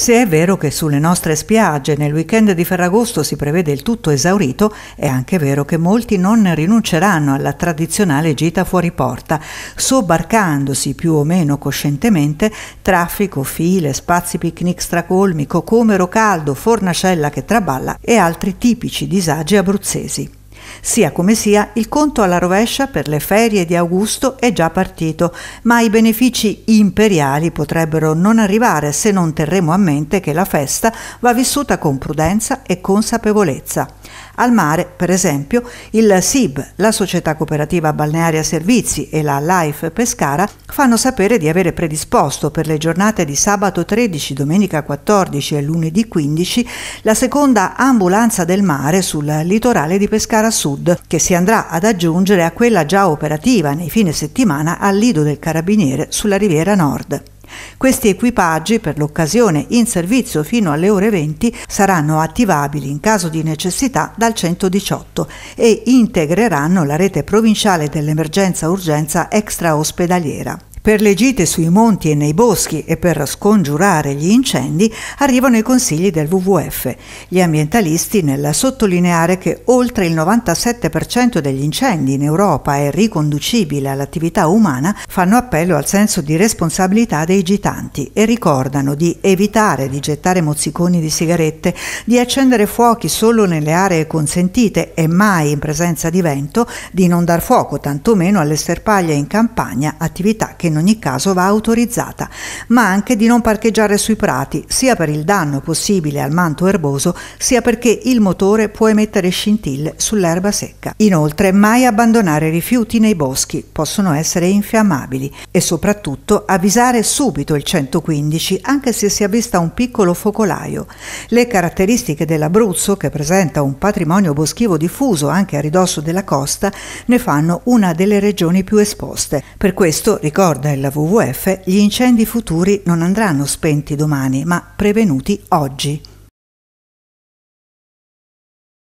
Se è vero che sulle nostre spiagge nel weekend di Ferragosto si prevede il tutto esaurito, è anche vero che molti non rinunceranno alla tradizionale gita fuori porta, sobbarcandosi più o meno coscientemente traffico, file, spazi picnic stracolmi, cocomero caldo, fornacella che traballa e altri tipici disagi abruzzesi. Sia come sia, il conto alla rovescia per le ferie di Augusto è già partito, ma i benefici imperiali potrebbero non arrivare se non terremo a mente che la festa va vissuta con prudenza e consapevolezza. Al mare, per esempio, il SIB, la Società Cooperativa Balnearia Servizi e la Life Pescara fanno sapere di avere predisposto per le giornate di sabato 13, domenica 14 e lunedì 15 la seconda ambulanza del mare sul litorale di Pescara Sud, che si andrà ad aggiungere a quella già operativa nei fine settimana al Lido del Carabiniere sulla Riviera Nord. Questi equipaggi, per l'occasione in servizio fino alle ore 20, saranno attivabili in caso di necessità dal 118 e integreranno la rete provinciale dell'emergenza urgenza extraospedaliera. Per le gite sui monti e nei boschi e per scongiurare gli incendi arrivano i consigli del WWF. Gli ambientalisti nel sottolineare che oltre il 97% degli incendi in Europa è riconducibile all'attività umana, fanno appello al senso di responsabilità dei gitanti e ricordano di evitare di gettare mozziconi di sigarette, di accendere fuochi solo nelle aree consentite e mai in presenza di vento, di non dar fuoco tantomeno alle sterpaglie in campagna, attività che in ogni caso va autorizzata, ma anche di non parcheggiare sui prati, sia per il danno possibile al manto erboso, sia perché il motore può emettere scintille sull'erba secca. Inoltre, mai abbandonare rifiuti nei boschi, possono essere infiammabili e soprattutto avvisare subito il 115 anche se si avvista un piccolo focolaio. Le caratteristiche dell'Abruzzo, che presenta un patrimonio boschivo diffuso anche a ridosso della costa, ne fanno una delle regioni più esposte. Per questo ricordo ricorda il WWF, gli incendi futuri non andranno spenti domani, ma prevenuti oggi.